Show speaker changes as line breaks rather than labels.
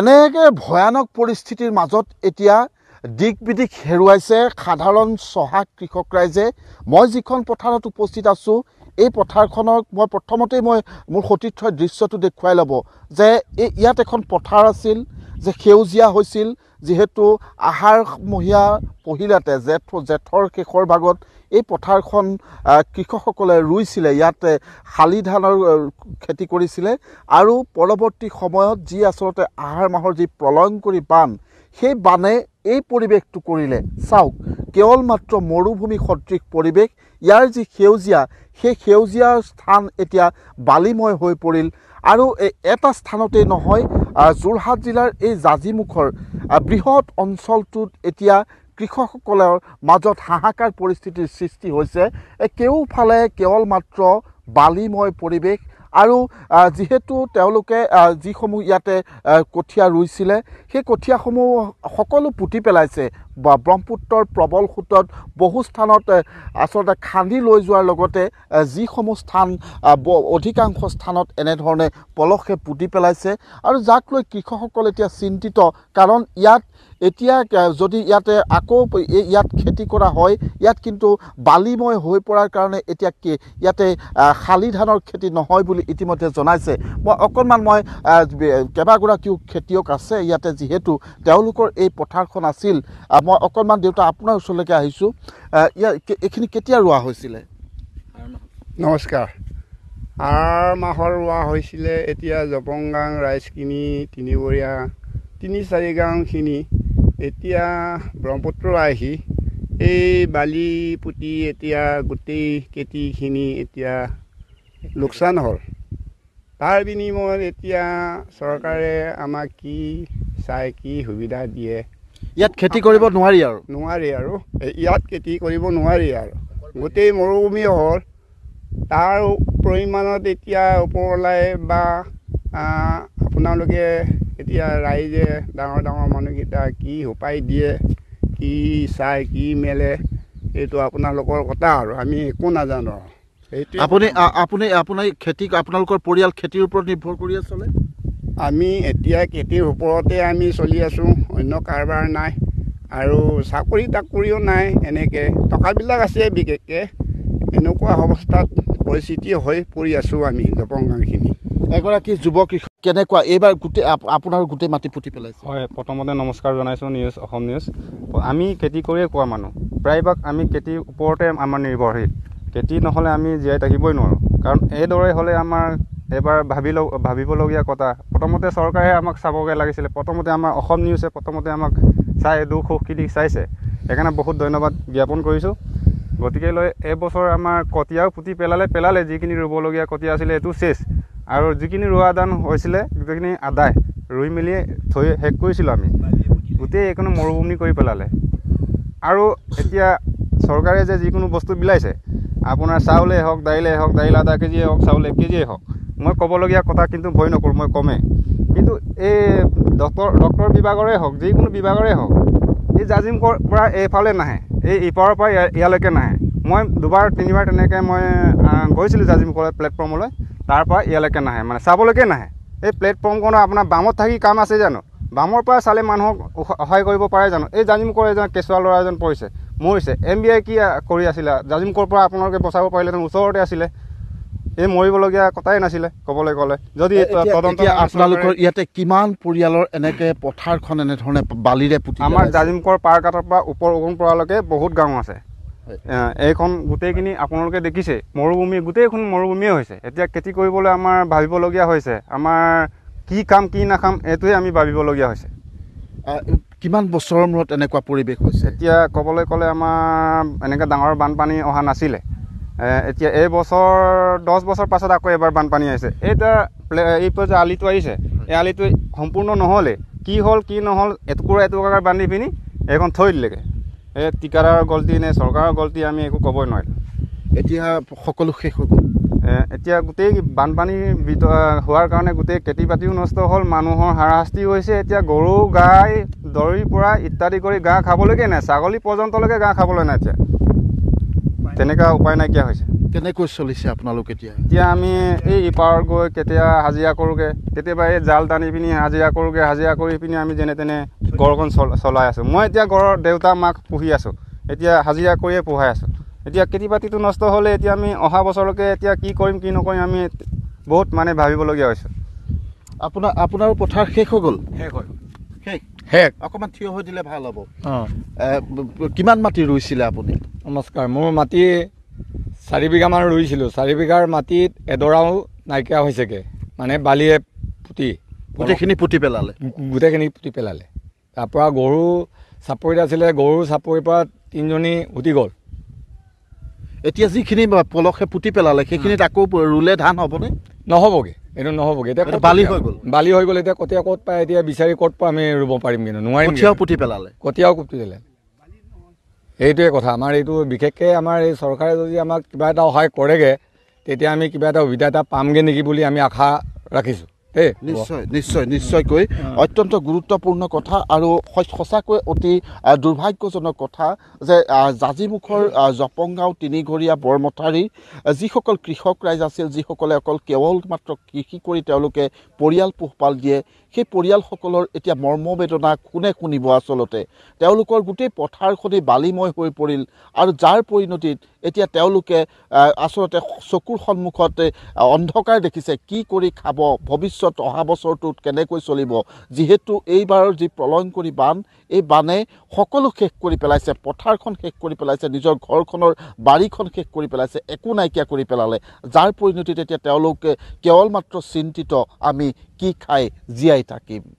এনেকৈ ভয়ানক পৰিস্থিতিৰ মাজত এতিয়া দিক বিদিক হেৰুৱাইছে সাধাৰণ চহা কৃষক ৰাইজে মই যিখন পথাৰত উপস্থিত আছোঁ এই পথাৰখনক মই প্ৰথমতেই মই মোৰ সতীৰ্থৰ দৃশ্যটো দেখুৱাই ল'ব যে এই ইয়াত এখন পথাৰ আছিল যে সেউজীয়া হৈছিল যিহেতু আহাৰমহীয়া পহিলাতে জেঠ জেঠৰ শেষৰ ভাগত এই পথাৰখন কৃষকসকলে ৰুইছিলে ইয়াতে শালি ধানৰ খেতি কৰিছিলে আৰু পৰৱৰ্তী সময়ত যি আচলতে আহাৰ মাহৰ যি প্ৰলয়ংকৰী বান সেই বানে এই পৰিৱেশটো কৰিলে চাওক কেৱল মাত্ৰ মৰুভূমি সদৃশ পৰিৱেশ ইয়াৰ যি সেউজীয়া সেই সেউজীয়া স্থান এতিয়া বালিময় হৈ পৰিল আৰু এটা স্থানতেই নহয় যোৰহাট জিলাৰ এই জাজিমুখৰ বৃহৎ অঞ্চলটোত এতিয়া কৃষকসকলৰ মাজত হাহাকাৰ পৰিস্থিতিৰ সৃষ্টি হৈছে কেওফালে কেৱল মাত্ৰ বালিময় পৰিৱেশ আৰু যিহেতু তেওঁলোকে যিসমূহ ইয়াতে কঠীয়া ৰুইছিলে সেই কঠীয়াসমূহ সকলো পুতি পেলাইছে ব্ৰহ্মপুত্ৰৰ প্ৰবল সোঁতত বহু স্থানত আচলতে খান্দি লৈ যোৱাৰ লগতে যিসমূহ স্থান অধিকাংশ স্থানত এনেধৰণে পলসে পুতি পেলাইছে আৰু যাক লৈ কৃষকসকল এতিয়া চিন্তিত কাৰণ ইয়াত এতিয়া যদি ইয়াতে আকৌ ইয়াত খেতি কৰা হয় ইয়াত কিন্তু বালিময় হৈ পৰাৰ কাৰণে এতিয়া কি ইয়াতে শালি ধানৰ খেতি নহয় বুলি ইতিমধ্যে জনাইছে মই অকণমান মই কেইবাগৰাকীও খেতিয়ক আছে ইয়াতে যিহেতু তেওঁলোকৰ এই পথাৰখন আছিল মই অকণমান দেউতা আপোনাৰ ওচৰলৈকে আহিছোঁ ইয়াৰ এইখিনি কেতিয়া ৰোৱা হৈছিলে নমস্কাৰ
আৰ মাহৰ ৰোৱা হৈছিলে এতিয়া জপং গাং ৰাইজখিনি তিনিবৰীয়া তিনি চাৰি গাঁওখিনি এতিয়া ব্ৰহ্মপুত্ৰ আহি এই বালি পুতি এতিয়া গোটেই খেতিখিনি এতিয়া লোকচান হ'ল তাৰ বিনিময়ত এতিয়া চৰকাৰে আমাক কি চাই কি সুবিধা দিয়ে
ইয়াত খেতি কৰিব নোৱাৰি আৰু
নোৱাৰি আৰু ইয়াত খেতি কৰিব নোৱাৰি আৰু গোটেই মৰুভূমি হ'ল তাৰ পৰিমাণত এতিয়া ওপৰলৈ বা আপোনালোকে এতিয়া ৰাইজে ডাঙৰ ডাঙৰ মানুহকেইটা কি সোপাই দিয়ে কি চাই কি মেলে এইটো আপোনালোকৰ কথা আৰু আমি একো নাজানো আৰু
আপুনি আপুনি আপোনাৰ খেতি আপোনালোকৰ পৰিয়াল খেতিৰ ওপৰত নিৰ্ভৰ কৰি আছে আমি এতিয়া খেতিৰ
ওপৰতে আমি চলি আছোঁ অন্য কাৰবাৰ নাই আৰু চাকৰি তাকৰিও নাই এনেকৈ টকাবিলাক আছে বিশেষকৈ এনেকুৱা অৱস্থাত পৰিস্থিতি হৈ পৰি আছোঁ আমি জপংগাংখিনি এগৰাকী যুৱ কৃষক কেনেকুৱা এইবাৰ গোটেই আপোনাৰ গোটেই
মাটি পুতি পেলাইছে হয় প্ৰথমতে নমস্কাৰ জনাইছোঁ নিউজ অসম নিউজ আমি খেতি কৰিয়ে কোৱা মানুহ প্ৰায়ভাগ আমি খেতিৰ ওপৰতে আমাৰ নিৰ্ভৰশীল খেতি নহ'লে আমি জীয়াই থাকিবই নোৱাৰোঁ কাৰণ এইদৰে হ'লে আমাৰ এবাৰ ভাবি ল ভাবিবলগীয়া কথা প্ৰথমতে চৰকাৰে আমাক চাবগৈ লাগিছিলে প্ৰথমতে আমাৰ অসম নিউজে প্ৰথমতে আমাক চাই দুখ দিশ চাইছে সেইকাৰণে বহুত ধন্যবাদ জ্ঞাপন কৰিছোঁ গতিকে লৈ এইবছৰ আমাৰ কটীয়াও পুতি পেলালে পেলালে যিখিনি ৰুবলগীয়া কটীয়া আছিলে এইটো চেচ আৰু যিখিনি ৰোৱা দান হৈছিলে গোটেইখিনি আদায় ৰুই মেলি থৈ শেষ কৰিছিলোঁ আমি গোটেই এইকণ মৰুভূমি কৰি পেলালে আৰু এতিয়া চৰকাৰে যে যিকোনো বস্তু বিলাইছে আপোনাৰ চাউলেই হওক দাইলেই হওক দাইল আধা কেজিয়েই হওক চাউল এক কেজিয়েই হওক মই ক'বলগীয়া কথা কিন্তু ভয় নকৰোঁ মই কমেই কিন্তু এই ডক্টৰ ডক্টৰ বিভাগৰে হওক যিকোনো বিভাগৰে হওক এই জাজিম পৰা এইফালে নাহে এই ইপাৰৰ পৰা ইয়ালৈকে নাহে মই দুবাৰ তিনিবাৰ তেনেকৈ মই গৈছিলোঁ জাজিম কলে প্লেটফৰ্মলৈ তাৰপৰা ইয়ালৈকে নাহে মানে চাবলৈকে নাহে এই প্লেটফৰ্মখনৰ আপোনাৰ বামত থাকি কাম আছে জানো বামৰ পৰা চালে মানুহক সহায় কৰিব পাৰে জানো এই জাজিম কৰে এজন কেঁচুৱা ল'ৰা এজন পৰিছে মৰিছে এম বি আই কি কৰি আছিলে জাজিম কৰ পৰা আপোনালোকে বচাব পাৰিলেহেঁতেন ওচৰতে আছিলে এই মৰিবলগীয়া কথাই নাছিলে ক'বলৈ গ'লে যদি তদন্ত আপোনালোকৰ
ইয়াতে কিমান পৰিয়ালৰ এনেকৈ পথাৰখন এনেধৰণে বালিৰে পুতি আমাৰ
জাজিমুখৰ পাৰ কাটৰ পৰা ওপৰ ওগনপৰালৈকে বহুত গাঁও আছে এইখন গোটেইখিনি আপোনালোকে দেখিছে মৰুভূমি গোটেইখন মৰুভূমিয়ে হৈছে এতিয়া খেতি কৰিবলৈ আমাৰ ভাবিবলগীয়া হৈছে আমাৰ কি কাম কি নাখাম এইটোৱে আমি ভাবিবলগীয়া হৈছে কিমান বছৰৰ মূৰত এনেকুৱা পৰিৱেশ হৈছে এতিয়া ক'বলৈ ক'লে আমাৰ এনেকৈ ডাঙৰ বানপানী অহা নাছিলে এতিয়া এই বছৰ দহ বছৰ পাছত আকৌ এবাৰ বানপানী আহিছে এইটা এই যে আলিটো আহিছে এই আলিটো সম্পূৰ্ণ নহ'লে কি হ'ল কি নহ'ল এটুকুৰা এটুকুৰাকৈ বান্ধি পিনি এইখন থৈ দিলেগৈ এই টিকাদাৰৰ গলটি নে চৰকাৰৰ গলটি আমি একো ক'বই নোৱাৰিলোঁ এতিয়া সকলো শেষ হ'ব এতিয়া গোটেই বানপানী বিত হোৱাৰ কাৰণে গোটেই খেতি বাতিও নষ্ট হ'ল মানুহৰ হাৰাশাস্তি হৈছে এতিয়া গৰু গাই দৰিৰ পৰা ইত্যাদি কৰি গা খাবলৈকে নাই ছাগলী পৰ্যন্তলৈকে গা খাবলৈ নাই এতিয়া তেনেকুৱা উপায় নাইকিয়া হৈছে কেনেকৈ চলিছে আপোনালোক এতিয়া এতিয়া আমি এই ইপাৰত গৈ কেতিয়া হাজিৰা কৰোঁগৈ কেতিয়াবা এই জাল টানি পিনি হাজিৰা কৰোঁগৈ হাজিৰা কৰি পিনি আমি যেনে তেনে ঘৰখন চলাই আছোঁ মই এতিয়া ঘৰৰ দেউতা মাক পুহি আছোঁ এতিয়া হাজিৰা কৰিয়ে পোহাই আছোঁ এতিয়া খেতি বাতিটো নষ্ট হ'লে এতিয়া আমি অহা বছৰলৈকে এতিয়া কি কৰিম কি নকৰিম
আমি বহুত মানে ভাবিবলগীয়া হৈছোঁ আপোনাৰ আপোনাৰ পথাৰ শেষ হৈ গ'ল শেষ হয় শেষ শেষ অকণমান থিয় হৈ দিলে ভাল হ'ব অঁ কিমান মাটি ৰুইছিলে
আপুনি নমস্কাৰ মোৰ মাটি চাৰি বিঘামান ৰুইছিলোঁ চাৰি বিঘাৰ মাটিত এডৰাও নাইকিয়া হৈছেগৈ মানে বালিয়ে পুতি গোটেইখিনি পুতি পেলালে
গোটেইখিনি পুতি পেলালে তাৰপৰা গৰু চাপৰিত আছিলে গৰু চাপৰিৰ পৰা তিনিজনী উটি গ'ল এতিয়া যিখিনি পলসে পুতি পেলালে সেইখিনিত আকৌ ৰুলে ধান হ'বনে নহ'বগৈ এইটো নহ'বগৈ এতিয়া বালি হৈ গ'ল বালি হৈ গ'ল এতিয়া কঠীয়া ক'ত পায় এতিয়া বিচাৰি
ক'ত পায় আমি ৰুব পাৰিম কিন্তু নোৱাৰিম কঠীয়াও পুতি পেলালে কঠীয়াও পুতি পেলালে সেইটোৱে কথা আমাৰ এইটো বিশেষকৈ আমাৰ এই চৰকাৰে যদি আমাক কিবা এটা সহায় কৰেগৈ তেতিয়া আমি কিবা এটা সুবিধা
এটা পামগৈ নেকি বুলি আমি আশা ৰাখিছোঁ নিশ্চয় নিশ্চয় নিশ্চয়কৈ অত্যন্ত গুৰুত্বপূৰ্ণ কথা আৰু সঁচাকৈ অতি দুৰ্ভাগ্যজনক কথা যে জাজিমুখৰ জপংগাঁও তিনিঘৰীয়া বৰমথাৰী যিসকল কৃষক ৰাইজ আছিল যিসকলে অকল কেৱল মাত্ৰ কৃষি কৰি তেওঁলোকে পৰিয়াল পোহপাল দিয়ে সেই পৰিয়ালসকলৰ এতিয়া মৰ্মবেদনা কোনে শুনিব আচলতে তেওঁলোকৰ গোটেই পথাৰখনেই বালিময় হৈ পৰিল আৰু যাৰ পৰিণতিত এতিয়া তেওঁলোকে আচলতে চকুৰ সন্মুখতে অন্ধকাৰ দেখিছে কি কৰি খাব ভৱিষ্যত ভৱিষ্যত অহা বছৰটোত কেনেকৈ চলিব যিহেতু এইবাৰৰ যি প্ৰলয়ংকৰী বান এই বানে সকলো শেষ কৰি পেলাইছে পথাৰখন শেষ কৰি পেলাইছে নিজৰ ঘৰখনৰ বাৰীখন শেষ কৰি পেলাইছে একো নাইকিয়া কৰি পেলালে যাৰ পৰিণতিত এতিয়া তেওঁলোকে কেৱল মাত্ৰ চিন্তিত আমি কি খাই জীয়াই থাকিম